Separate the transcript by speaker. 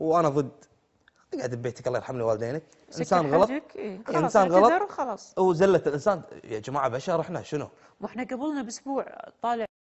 Speaker 1: وانا ضد اقعد ببيتك الله يرحم لي والدينك انسان غلط إيه.
Speaker 2: إيه؟ خلاص انسان غلط خلاص
Speaker 1: وزله الانسان يا جماعه بشر احنا شنو؟
Speaker 2: واحنا
Speaker 3: قبلنا
Speaker 4: باسبوع طالع